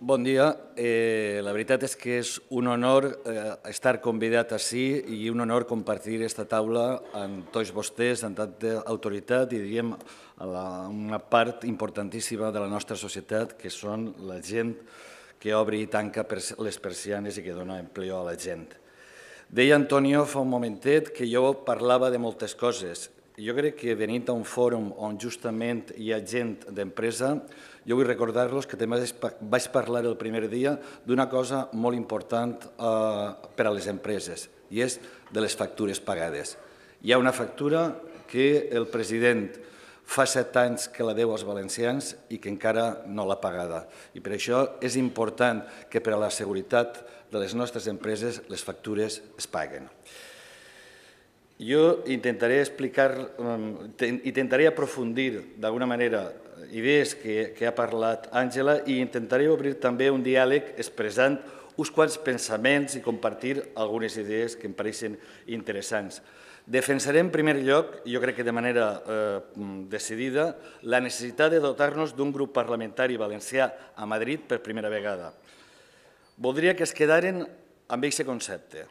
Bon dia. Eh, la veritat és que és un honor eh, estar convidat així i un honor compartir aquesta taula amb tots vostès, amb tanta autoritat i diríem la, una part importantíssima de la nostra societat, que són la gent que obri i tanca les persianes i que dona empleo a la gent. Deia Antonio fa un momentet que jo parlava de moltes coses. Jo crec que venint a un fòrum on justament hi ha gent d'empresa, jo vull recordar-los que també vaig parlar el primer dia d'una cosa molt important eh, per a les empreses, i és de les factures pagades. Hi ha una factura que el president fa set anys que la deu als valencians i que encara no l'ha pagada. I per això és important que per a la seguretat de les nostres empreses les factures es paguen. Jo intentaré explicar, mm, intentaré aprofundir d'alguna manera idees que, que ha parlat Àngela i intentaré obrir també un diàleg expressant uns quants pensaments i compartir algunes idees que em pareixen interessants. Defensaré en primer lloc, jo crec que de manera eh, decidida, la necessitat de dotar-nos d'un grup parlamentari valencià a Madrid per primera vegada. Voldria que es quedaren amb aquest concepte,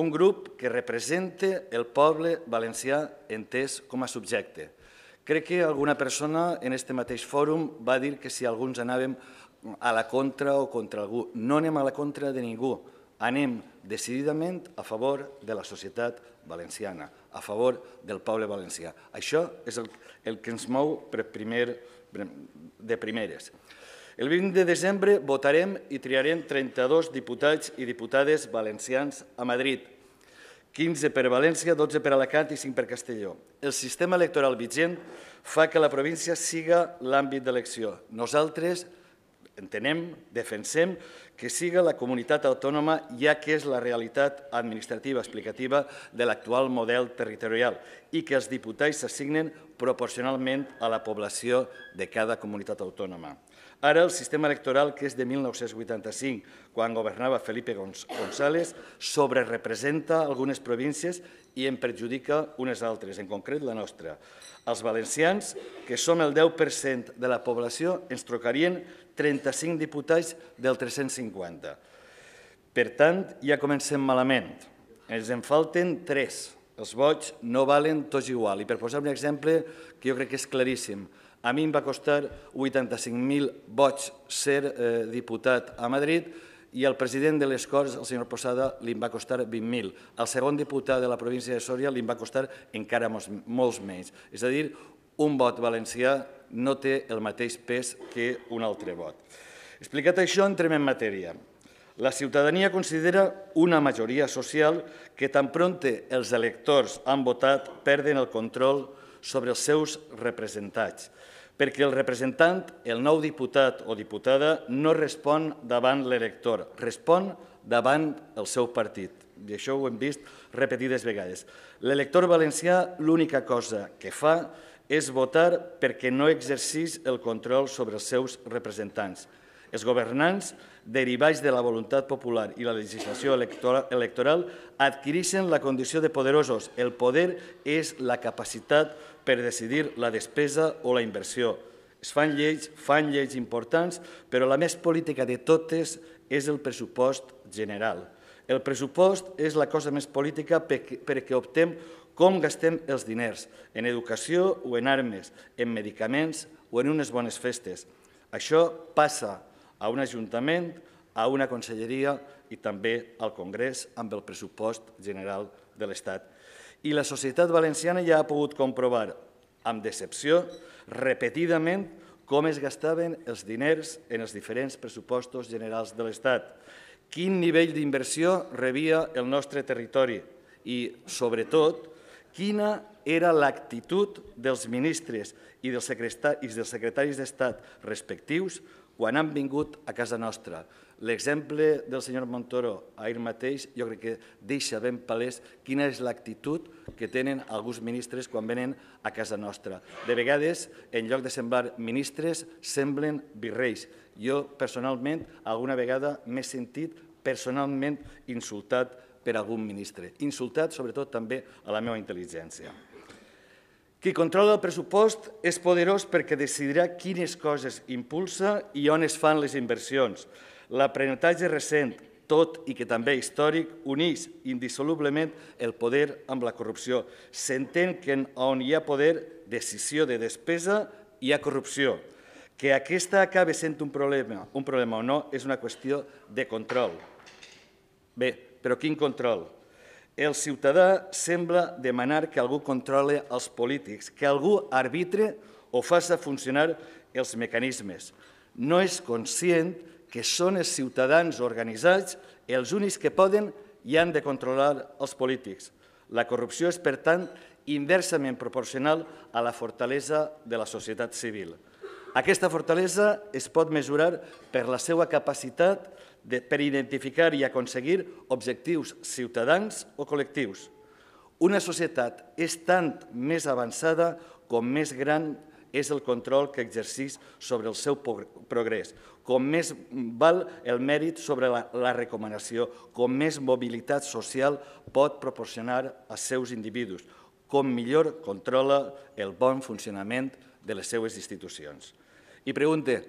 un grup que represente el poble valencià entès com a subjecte, Crec que alguna persona en este mateix fòrum va dir que si alguns anàvem a la contra o contra algú. No anem a la contra de ningú, anem decididament a favor de la societat valenciana, a favor del poble valencià. Això és el, que ens mou per primer, de primeres. El 20 de desembre votarem i triarem 32 diputats i diputades valencians a Madrid. 15 per València, 12 per Alacant i 5 per Castelló. El sistema electoral vigent fa que la província siga l'àmbit d'elecció. Nosaltres entenem, defensem que siga la comunitat autònoma ja que és la realitat administrativa explicativa de l'actual model territorial i que els diputats s'assignen proporcionalment a la població de cada comunitat autònoma. Ara, el sistema electoral, que és de 1985, quan governava Felipe González, sobrerepresenta algunes províncies i en perjudica unes altres, en concret la nostra. Els valencians, que som el 10% de la població, ens trucarien 35 diputats del 350. Per tant, ja comencem malament. Ens en falten 3 els vots no valen tots igual. I per posar un exemple que jo crec que és claríssim, a mi em va costar 85.000 vots ser eh, diputat a Madrid i al president de les Corts, el senyor Posada, li va costar 20.000. Al segon diputat de la província de Sòria li va costar encara molts, molts menys. És a dir, un vot valencià no té el mateix pes que un altre vot. Explicat això, entrem en matèria. La ciutadania considera una majoria social que tan pronte els electors han votat perden el control sobre els seus representats, perquè el representant, el nou diputat o diputada, no respon davant l'elector, respon davant el seu partit. I això ho hem vist repetides vegades. L'elector valencià l'única cosa que fa és votar perquè no exercís el control sobre els seus representants. Els governants, derivats de la voluntat popular i la legislació electoral, adquireixen la condició de poderosos. El poder és la capacitat per decidir la despesa o la inversió. Es fan lleis, fan lleis importants, però la més política de totes és el pressupost general. El pressupost és la cosa més política perquè optem com gastem els diners, en educació o en armes, en medicaments o en unes bones festes. Això passa a un ajuntament, a una conselleria i també al Congrés amb el pressupost general de l'Estat. I la societat valenciana ja ha pogut comprovar amb decepció repetidament com es gastaven els diners en els diferents pressupostos generals de l'Estat, quin nivell d'inversió rebia el nostre territori i, sobretot, quina era l'actitud dels ministres i dels secretaris d'Estat respectius quan han vingut a casa nostra. L'exemple del senyor Montoro ahir mateix jo crec que deixa ben palès quina és l'actitud que tenen alguns ministres quan venen a casa nostra. De vegades, en lloc de semblar ministres, semblen virreis. Jo, personalment, alguna vegada m'he sentit personalment insultat per algun ministre. Insultat, sobretot, també a la meva intel·ligència. Qui controla el pressupost és poderós perquè decidirà quines coses impulsa i on es fan les inversions. L'aprenentatge recent, tot i que també històric, uneix indissolublement el poder amb la corrupció. S'entén que on hi ha poder, decisió de despesa, hi ha corrupció. Que aquesta acabe sent un problema, un problema o no, és una qüestió de control. Bé, però quin control? El ciutadà sembla demanar que algú controle els polítics, que algú arbitre o faci funcionar els mecanismes. No és conscient que són els ciutadans organitzats els únics que poden i han de controlar els polítics. La corrupció és, per tant, inversament proporcional a la fortalesa de la societat civil. Aquesta fortalesa es pot mesurar per la seva capacitat de de, per identificar i aconseguir objectius ciutadans o col·lectius. Una societat és tant més avançada com més gran és el control que exercís sobre el seu progrés, com més val el mèrit sobre la, recomanació, com més mobilitat social pot proporcionar als seus individus, com millor controla el bon funcionament de les seues institucions. I pregunta,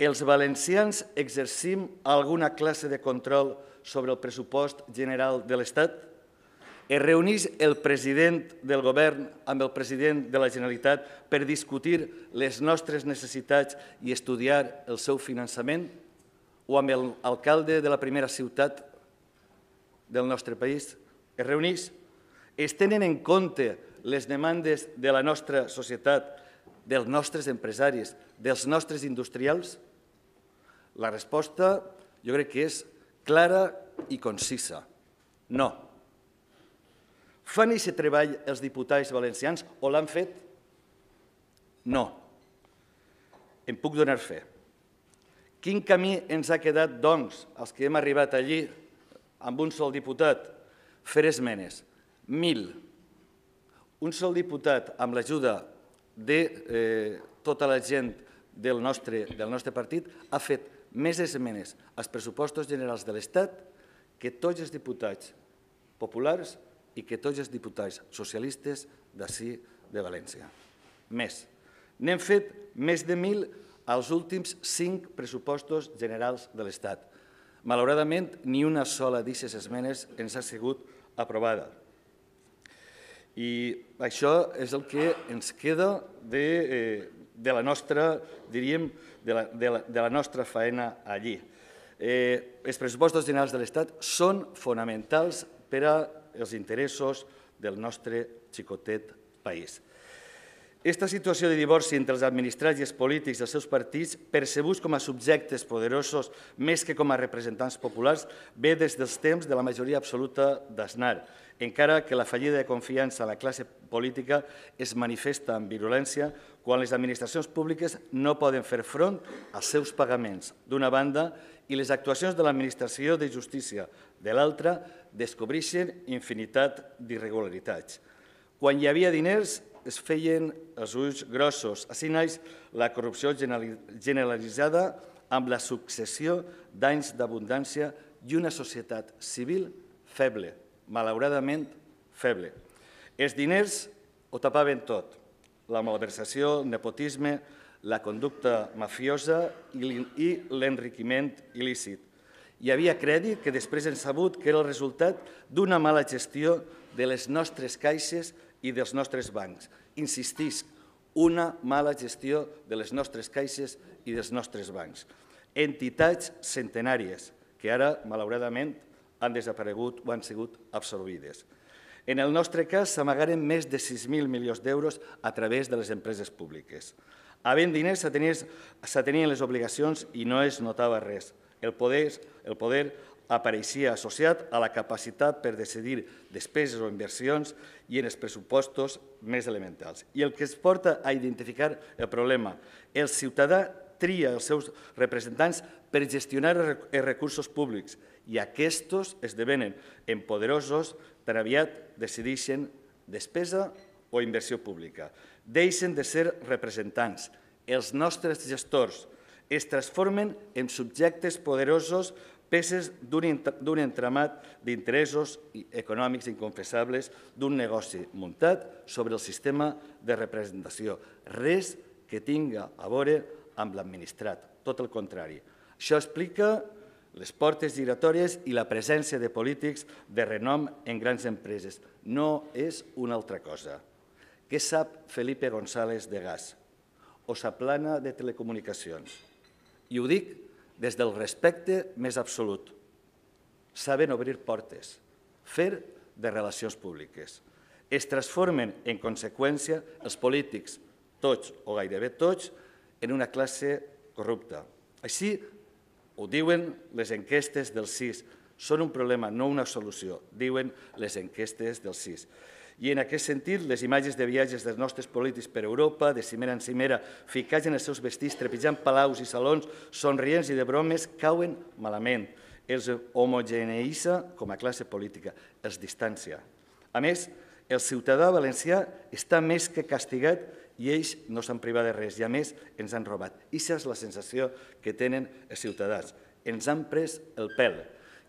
els valencians exercim alguna classe de control sobre el pressupost general de l'Estat? Es reuneix el president del govern amb el president de la Generalitat per discutir les nostres necessitats i estudiar el seu finançament? O amb l'alcalde de la primera ciutat del nostre país? Es reuneix? Es tenen en compte les demandes de la nostra societat, dels nostres empresaris, dels nostres industrials? La resposta jo crec que és clara i concisa. No. Fan aquest treball els diputats valencians o l'han fet? No. Em puc donar fe. Quin camí ens ha quedat, doncs, els que hem arribat allí amb un sol diputat? Fer esmenes. Mil. Un sol diputat amb l'ajuda de eh, tota la gent del nostre, del nostre partit ha fet més esmenes als pressupostos generals de l'Estat que tots els diputats populars i que tots els diputats socialistes d'ací de València. Més. N'hem fet més de mil als últims cinc pressupostos generals de l'Estat. Malauradament, ni una sola d'aquestes esmenes ens ha sigut aprovada. I això és el que ens queda de, eh, de la nostra, diríem, de la, de la, de la nostra feina allí. Eh, els pressupostos generals de l'Estat són fonamentals per als interessos del nostre xicotet país. Esta situació de divorci entre els administrats i els polítics i els seus partits, percebuts com a subjectes poderosos més que com a representants populars, ve des dels temps de la majoria absoluta d'Aznar encara que la fallida de confiança a la classe política es manifesta amb virulència quan les administracions públiques no poden fer front als seus pagaments, d'una banda, i les actuacions de l'administració de justícia, de l'altra, descobreixen infinitat d'irregularitats. Quan hi havia diners, es feien els ulls grossos. Així naix la corrupció generalitzada amb la successió d'anys d'abundància i una societat civil feble, malauradament feble. Els diners ho tapaven tot, la malversació, el nepotisme, la conducta mafiosa i l'enriquiment il·lícit. Hi havia crèdit que després hem sabut que era el resultat d'una mala gestió de les nostres caixes i dels nostres bancs. Insistisc, una mala gestió de les nostres caixes i dels nostres bancs. Entitats centenàries, que ara, malauradament, han desaparegut o han sigut absorbides. En el nostre cas, s'amagaren més de 6.000 milions d'euros a través de les empreses públiques. Havent diners, s'atenien les obligacions i no es notava res. El poder, el poder apareixia associat a la capacitat per decidir despeses o inversions i en els pressupostos més elementals. I el que es porta a identificar el problema. El ciutadà tria els seus representants per gestionar els recursos públics i aquests esdevenen empoderosos per aviat decideixen despesa o inversió pública. Deixen de ser representants. Els nostres gestors es transformen en subjectes poderosos peces d'un entramat d'interessos econòmics inconfessables d'un negoci muntat sobre el sistema de representació. Res que tinga a veure amb l'administrat, tot el contrari. Això explica les portes giratòries i la presència de polítics de renom en grans empreses. No és una altra cosa. Què sap Felipe González de Gas? O s'aplana de telecomunicacions? I ho dic des del respecte més absolut. Saben obrir portes, fer de relacions públiques. Es transformen, en conseqüència, els polítics, tots o gairebé tots, en una classe corrupta. Així ho diuen les enquestes del CIS. Són un problema, no una solució. Diuen les enquestes del CIS. I en aquest sentit, les imatges de viatges dels nostres polítics per Europa, de cimera en cimera, ficats en els seus vestits, trepitjant palaus i salons, somrients i de bromes, cauen malament. Els homogeneïssa com a classe política, els distància. A més, el ciutadà valencià està més que castigat i ells no s'han privat de res i a més ens han robat. I és la sensació que tenen els ciutadans. Ens han pres el pèl.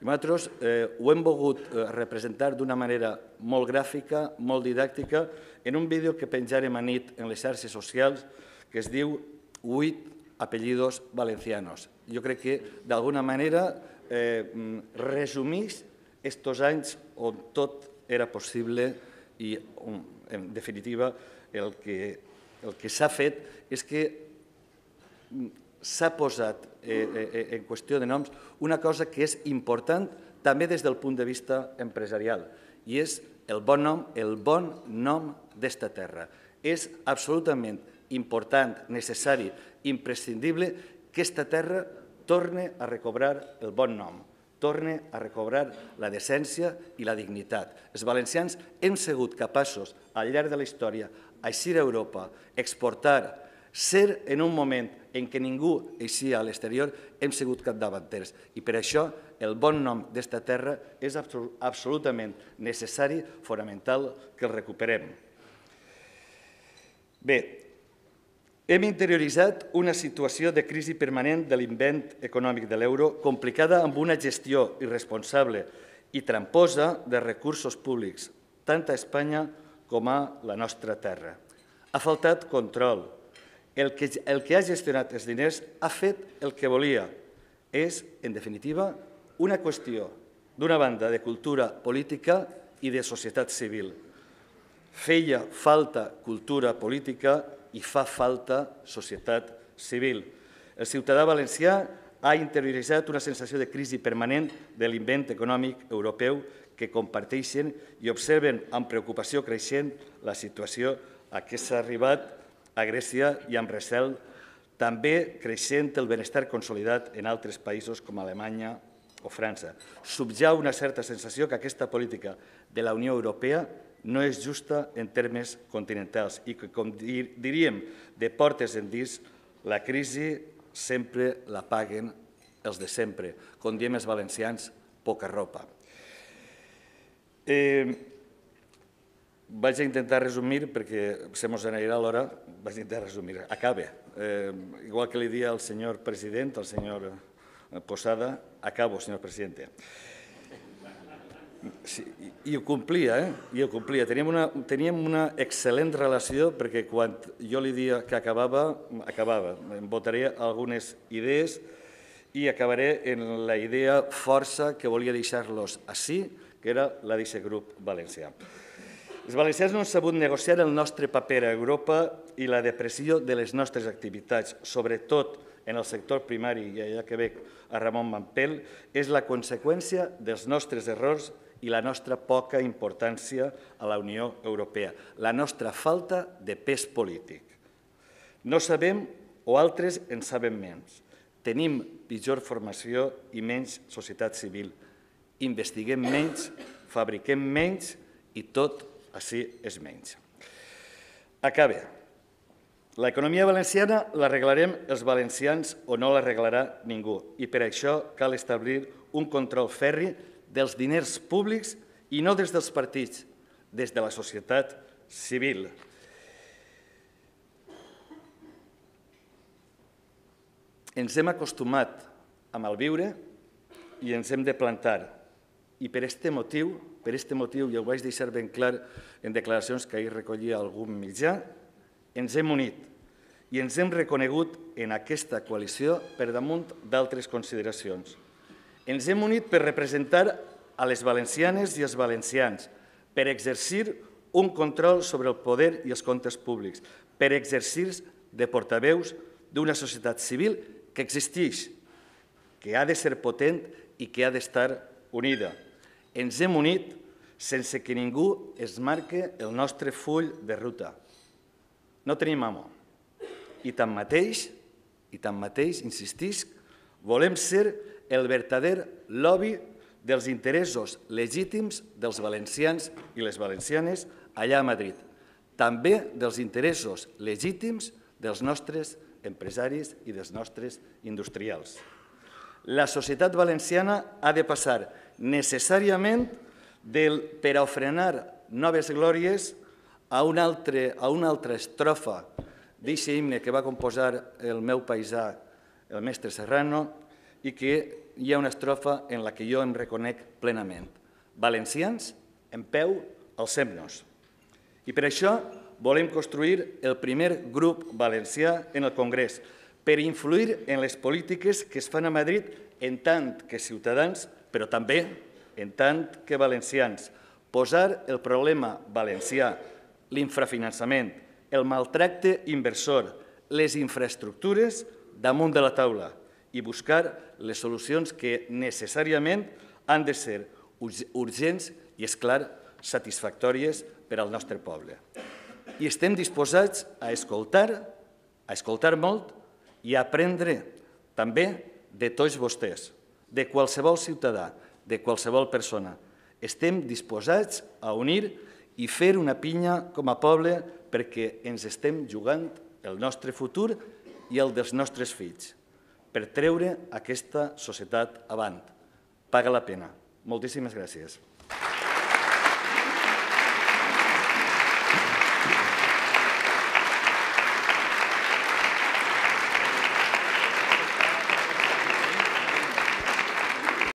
I nosaltres eh, ho hem volgut eh, representar d'una manera molt gràfica, molt didàctica, en un vídeo que penjarem a nit en les xarxes socials que es diu 8 apellidos valencianos. Jo crec que d'alguna manera eh, mm, resumís estos anys on tot era possible i, mm, en definitiva, el que el que s'ha fet és que mm, s'ha posat eh, eh, eh, en qüestió de noms una cosa que és important també des del punt de vista empresarial i és el bon nom, el bon nom d'esta terra. És absolutament important, necessari, imprescindible que esta terra torni a recobrar el bon nom torne a recobrar la decència i la dignitat. Els valencians hem sigut capaços, al llarg de la història, a a Europa, exportar, ser en un moment en què ningú aixia a l'exterior, hem sigut capdavanters. I per això el bon nom d'esta terra és absolutament necessari, fonamental, que el recuperem. Bé, hem interioritzat una situació de crisi permanent de l'invent econòmic de l'euro complicada amb una gestió irresponsable i tramposa de recursos públics, tant a Espanya com a la nostra terra. Ha faltat control. El que, el que ha gestionat els diners ha fet el que volia. És, en definitiva, una qüestió, d'una banda, de cultura política i de societat civil. Feia falta cultura política i fa falta societat civil. El ciutadà valencià ha interioritzat una sensació de crisi permanent de l'invent econòmic europeu que comparteixen i observen amb preocupació creixent la situació a què s'ha arribat a Grècia i amb recel també creixent el benestar consolidat en altres països com Alemanya o França. Subjau una certa sensació que aquesta política de la Unió Europea no és justa en termes continentals i que, com diríem, de portes endins, la crisi sempre la paguen els de sempre. Com diem els valencians, poca ropa. Eh, vaig a intentar resumir, perquè se mos anirà l'hora, vaig a intentar resumir. acaba. Eh, igual que li dia al senyor president, al senyor eh, Posada, acabo, senyor presidente. Sí, i ho complia, eh? I ho complia. Teníem una, teníem una excel·lent relació perquè quan jo li dia que acabava, acabava. Em votaré algunes idees i acabaré en la idea força que volia deixar-los així, que era la d'aquest grup valencià. Els valencians no han sabut negociar el nostre paper a Europa i la depressió de les nostres activitats, sobretot en el sector primari i allà que veig a Ramon Mampel, és la conseqüència dels nostres errors i la nostra poca importància a la Unió Europea, la nostra falta de pes polític. No sabem o altres en sabem menys. Tenim pitjor formació i menys societat civil. Investiguem menys, fabriquem menys i tot així és menys. La L'economia valenciana l'arreglarem els valencians o no l'arreglarà ningú i per això cal establir un control ferri dels diners públics i no des dels partits, des de la societat civil. Ens hem acostumat a malviure i ens hem de plantar. I per aquest motiu, per este motiu, i ho vaig deixar ben clar en declaracions que ahir recollia algun mitjà, ens hem unit i ens hem reconegut en aquesta coalició per damunt d'altres consideracions. Ens hem unit per representar a les valencianes i els valencians, per exercir un control sobre el poder i els comptes públics, per exercir de portaveus d'una societat civil que existeix, que ha de ser potent i que ha d'estar unida. Ens hem unit sense que ningú es marque el nostre full de ruta. No tenim amo. I tanmateix, i tanmateix, insistisc, volem ser el verdader lobby dels interessos legítims dels valencians i les valencianes allà a Madrid, també dels interessos legítims dels nostres empresaris i dels nostres industrials. La societat valenciana ha de passar necessàriament del per a frenar noves glòries a una altra, a una altra estrofa d'eixe himne que va composar el meu paisà, el mestre Serrano, i que hi ha una estrofa en la que jo em reconec plenament. Valencians, en peu, alcem-nos. I per això volem construir el primer grup valencià en el Congrés, per influir en les polítiques que es fan a Madrid en tant que ciutadans, però també en tant que valencians. Posar el problema valencià, l'infrafinançament, el maltracte inversor, les infraestructures damunt de la taula – i buscar les solucions que necessàriament han de ser urgents i, és clar, satisfactòries per al nostre poble. I estem disposats a escoltar, a escoltar molt i a aprendre també de tots vostès, de qualsevol ciutadà, de qualsevol persona. Estem disposats a unir i fer una pinya com a poble perquè ens estem jugant el nostre futur i el dels nostres fills per treure aquesta societat avant. Paga la pena. Moltíssimes gràcies.